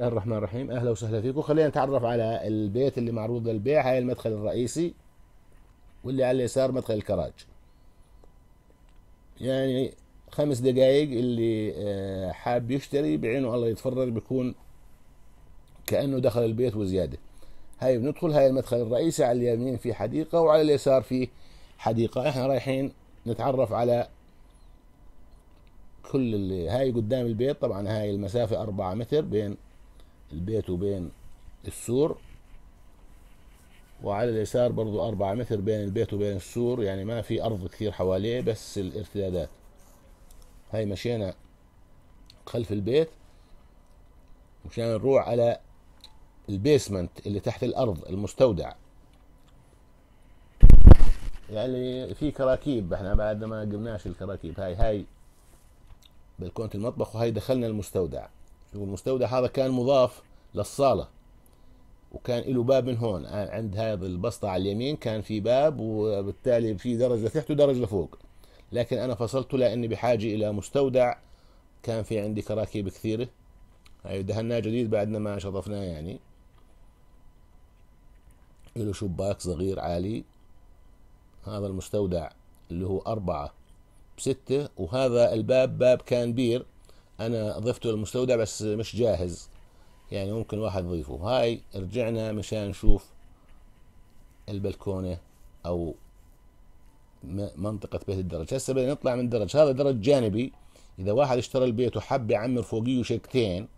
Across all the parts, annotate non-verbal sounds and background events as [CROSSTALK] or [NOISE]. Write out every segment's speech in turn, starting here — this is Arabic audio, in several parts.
الرحمن الرحيم اهلا وسهلا فيكم خلينا نتعرف على البيت اللي معروض للبيع هاي المدخل الرئيسي واللي على اليسار مدخل الكراج يعني خمس دقائق اللي آه، حاب يشتري بعينه الله يتفرج بيكون كانه دخل البيت وزياده هاي بندخل هاي المدخل الرئيسي على اليمين في حديقه وعلى اليسار في حديقه احنا رايحين نتعرف على كل اللي هاي قدام البيت طبعا هاي المسافه 4 متر بين البيت وبين السور وعلى اليسار برضو أربعة متر بين البيت وبين السور يعني ما في أرض كثير حواليه بس الارتدادات هاي مشينا خلف البيت مشان نروح على البيسمنت اللي تحت الأرض المستودع يعني في كراكيب احنا بعد ما قمناش الكراكيب هاي هاي بلكونة المطبخ وهاي دخلنا المستودع والمستودع هذا كان مضاف للصالة وكان له باب من هون عند هذا البسطة على اليمين كان في باب وبالتالي في درج لتحت ودرج لفوق لكن أنا فصلته لأني بحاجة إلى مستودع كان في عندي كراكيب كثيرة هاي دهناه جديد بعدنا ما شطفناه يعني له شباك صغير عالي هذا المستودع اللي هو أربعة بستة وهذا الباب باب كان بير انا ضفته للمستودع بس مش جاهز يعني ممكن واحد يضيفه هاي رجعنا مشان نشوف البلكونة او منطقة بيت الدرج هسه بدنا نطلع من الدرج هذا درج جانبي اذا واحد اشترى البيت وحب يعمر فوقيه شقتين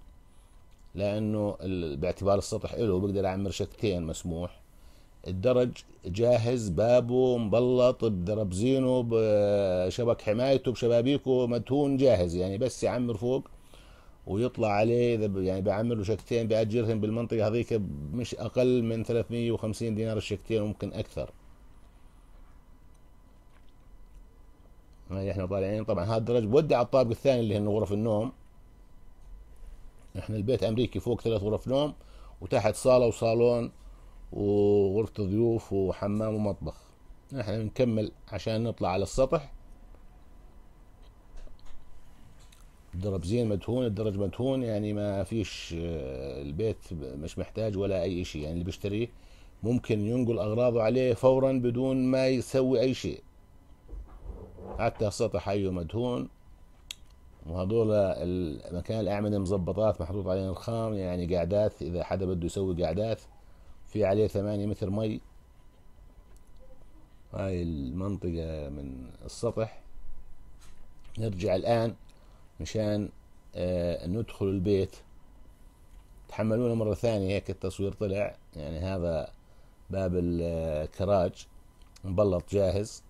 لانه باعتبار السطح له بقدر اعمر شقتين مسموح الدرج جاهز بابه مبلط بدرابزينه بشبك حمايته بشبابيكه مدهون جاهز يعني بس يعمر فوق ويطلع عليه اذا يعني بيعمر له شقتين باجرهم بالمنطقه هذيك مش اقل من 350 دينار الشكتين وممكن اكثر هاي يعني احنا طالعين طبعا هذا الدرج بودي على الطابق الثاني اللي هن غرف النوم احنا البيت امريكي فوق ثلاث غرف نوم وتحت صاله وصالون وغرفة ضيوف وحمام ومطبخ نحن بنكمل عشان نطلع على السطح زين مدهون الدرج مدهون يعني ما فيش آه، البيت مش محتاج ولا اي شيء يعني اللي بيشتريه ممكن ينقل اغراضه عليه فورا بدون ما يسوي اي شيء حتى السطح حي أيوة مدهون وهذول مكان الاعمده مظبطات محطوط عليهم الخام يعني قعدات اذا حدا بده يسوي قعدات في عليه ثمانية متر مي هاي المنطقة من السطح نرجع الآن مشان آه، ندخل البيت تحملونا مرة ثانية هيك التصوير طلع يعني هذا باب الكراج آه، مبلط جاهز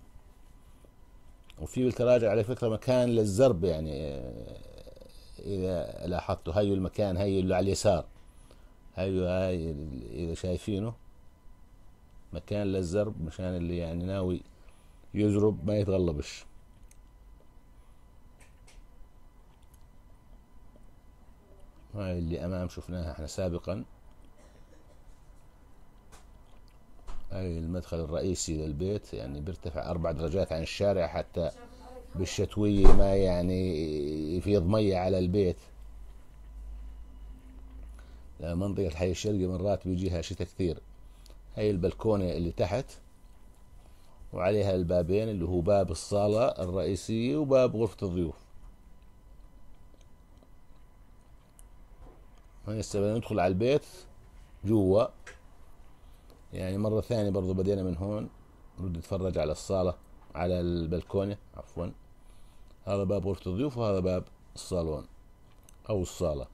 وفي بالكراج على فكرة مكان للزرب يعني آه، إذا لاحظتوا هاي المكان هاي اللي على اليسار أيوة، هاي هاي اذا شايفينه مكان للزرب مشان اللي يعني ناوي يزرب ما يتغلبش هاي اللي امام شفناها احنا سابقا هاي المدخل الرئيسي للبيت يعني بيرتفع اربع درجات عن الشارع حتى بالشتوية ما يعني يفيض مية على البيت منطقة حي الشرقي مرات بيجيها شتاء كثير هاي البلكونة اللي تحت وعليها البابين اللي هو باب الصالة الرئيسية وباب غرفة الضيوف هسه ندخل على البيت جوا يعني مرة ثانية برضو بدينا من هون نرد نتفرج على الصالة على البلكونة عفوا هذا باب غرفة الضيوف وهذا باب الصالون أو الصالة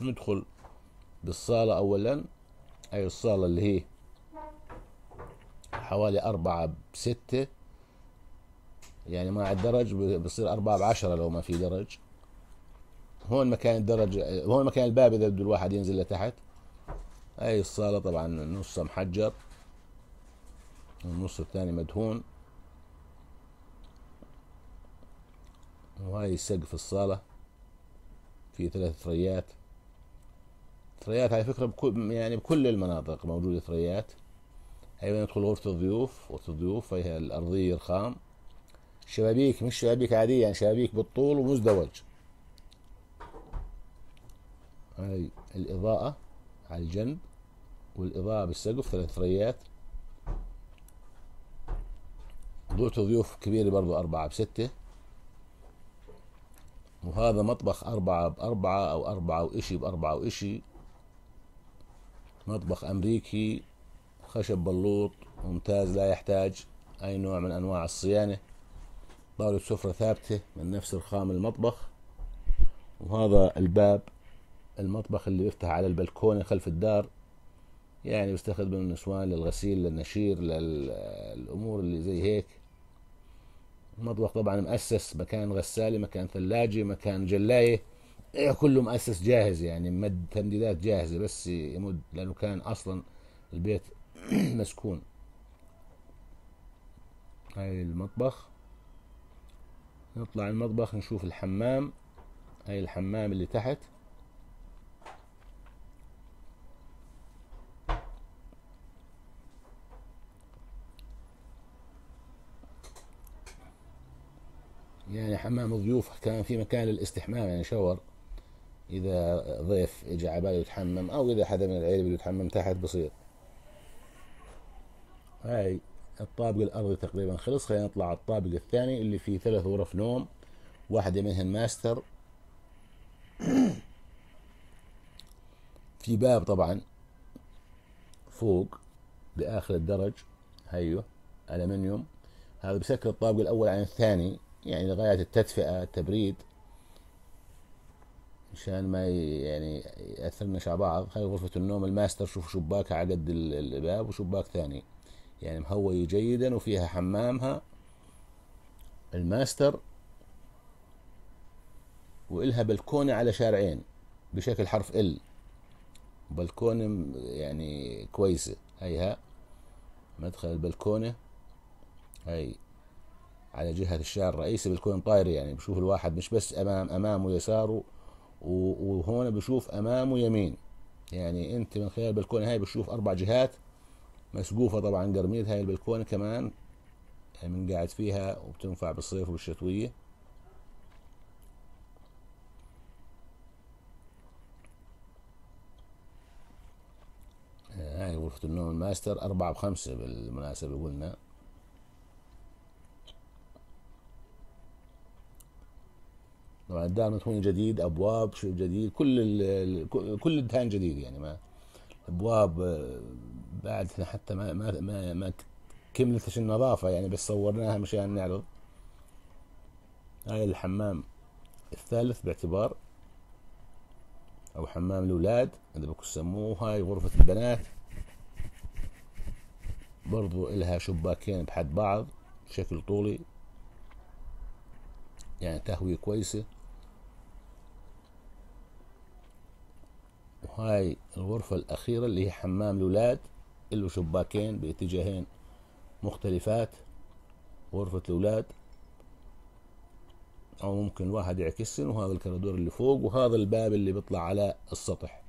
ندخل بالصالة أولا أي الصالة اللي هي حوالي أربعة بستة يعني مع الدرج بصير أربعة بعشرة لو ما في درج هون مكان الدرج هون مكان الباب إذا بده الواحد ينزل لتحت هاي الصالة طبعا نصها محجر والنص الثاني مدهون وهاي سقف الصالة في ثلاث ريات ثريات على فكره بكل يعني بكل المناطق موجوده ثريات ايضا ندخل غرفه الضيوف غرفه الضيوف فيها الارضيه الخام شبابيك مش شبابيك عاديه يعني شبابيك بالطول ومزدوج هاي الاضاءه على الجنب والاضاءه بالسقف ثلاث ثريات غرفه الضيوف كبيره برضو اربعه بسته وهذا مطبخ أربعة بأربعة أو أربعة وإشي بأربعة وإشي مطبخ أمريكي خشب بلوط ممتاز لا يحتاج أي نوع من أنواع الصيانة طاولة سفرة ثابتة من نفس الخام المطبخ وهذا الباب المطبخ اللي بيفتح على البلكونة خلف الدار يعني بيستخدمه النسوان للغسيل للنشير للأمور اللي زي هيك المطبخ طبعا مؤسس مكان غسالة مكان ثلاجة مكان جلاية إيه، كله مؤسس جاهز يعني مد تمديدات جاهزة بس يمد لأنه كان أصلا البيت [CLEARS THROAT] مسكون هاي المطبخ نطلع المطبخ نشوف الحمام هاي الحمام اللي تحت يعني حمام الضيوف كان في مكان للاستحمام يعني شاور إذا ضيف على باله يتحمم أو إذا حدا من العيلة بده يتحمم تحت بصير هاي الطابق الأرضي تقريبا خلص خلينا نطلع على الطابق الثاني اللي فيه ثلاث غرف نوم واحدة منهن ماستر في باب طبعا فوق لآخر الدرج هيو أيوه، ألمنيوم هذا بسكر الطابق الأول عن الثاني يعني لغاية التدفئة التبريد عشان ما يعني ياثرناش على بعض هاي غرفه النوم الماستر شوف شباكها على قد الباب وشباك ثاني يعني مهوية جيدا وفيها حمامها الماستر وإلها بلكونة على شارعين بشكل حرف ال بلكونة يعني كويسة هيها مدخل البلكونة هاي على جهة الشارع الرئيسي بلكونة طاير يعني بشوف الواحد مش بس أمام أمامه يساره وهون بشوف امام ويمين يعني انت من خلال البلكونه هاي بتشوف اربع جهات مسقوفه طبعا قرميد هاي البلكونه كمان يعني من قاعد فيها وبتنفع بالصيف والشتويه آه، هاي غرفة النوم الماستر أربعة بخمسة بالمناسبة قلنا طبعا الدار مدفون جديد ابواب جديد كل كل الدهان جديد يعني ما ابواب آه، بعد حتى ما ما ما, ما كملتش النظافه يعني بس صورناها مشان يعني نعرض هاي الحمام الثالث باعتبار او حمام الاولاد اذا بكم سموه هاي غرفه البنات برضو لها شباكين بحد بعض بشكل طولي يعني تهوية كويسة هاي الغرفة الأخيرة اللي هي حمام الأولاد له شباكين باتجاهين مختلفات غرفة الأولاد أو ممكن واحد يعكسن وهذا الكرادور اللي فوق وهذا الباب اللي بيطلع على السطح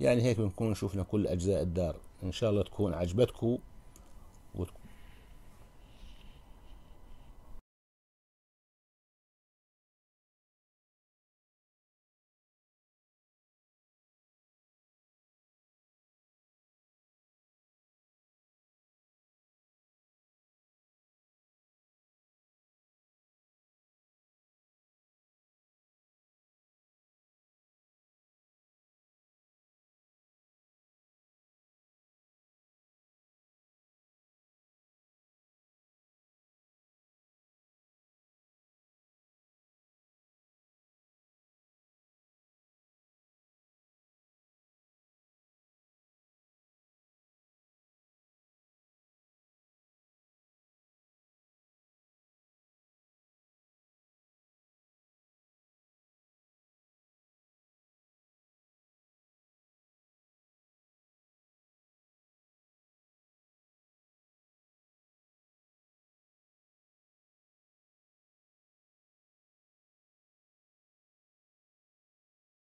يعني هيك بنكون شفنا كل أجزاء الدار إن شاء الله تكون عجبتكم وتكون